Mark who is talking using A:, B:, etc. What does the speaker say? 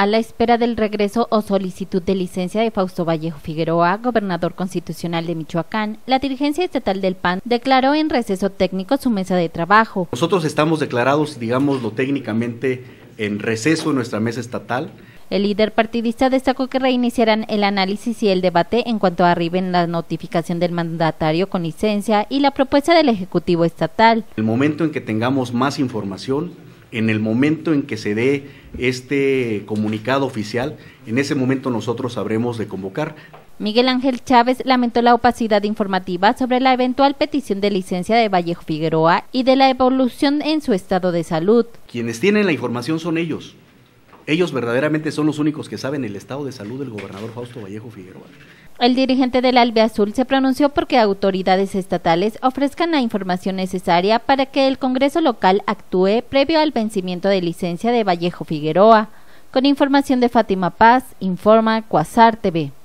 A: a la espera del regreso o solicitud de licencia de Fausto Vallejo Figueroa, gobernador constitucional de Michoacán, la dirigencia estatal del PAN declaró en receso técnico su mesa de trabajo.
B: Nosotros estamos declarados, digámoslo técnicamente, en receso en nuestra mesa estatal.
A: El líder partidista destacó que reiniciarán el análisis y el debate en cuanto arriben la notificación del mandatario con licencia y la propuesta del Ejecutivo Estatal.
B: El momento en que tengamos más información, en el momento en que se dé este comunicado oficial, en ese momento nosotros habremos de convocar.
A: Miguel Ángel Chávez lamentó la opacidad informativa sobre la eventual petición de licencia de Vallejo Figueroa y de la evolución en su estado de salud.
B: Quienes tienen la información son ellos. Ellos verdaderamente son los únicos que saben el estado de salud del gobernador Fausto Vallejo Figueroa.
A: El dirigente del Albe Azul se pronunció porque autoridades estatales ofrezcan la información necesaria para que el Congreso local actúe previo al vencimiento de licencia de Vallejo Figueroa. Con información de Fátima Paz, informa Cuasar TV.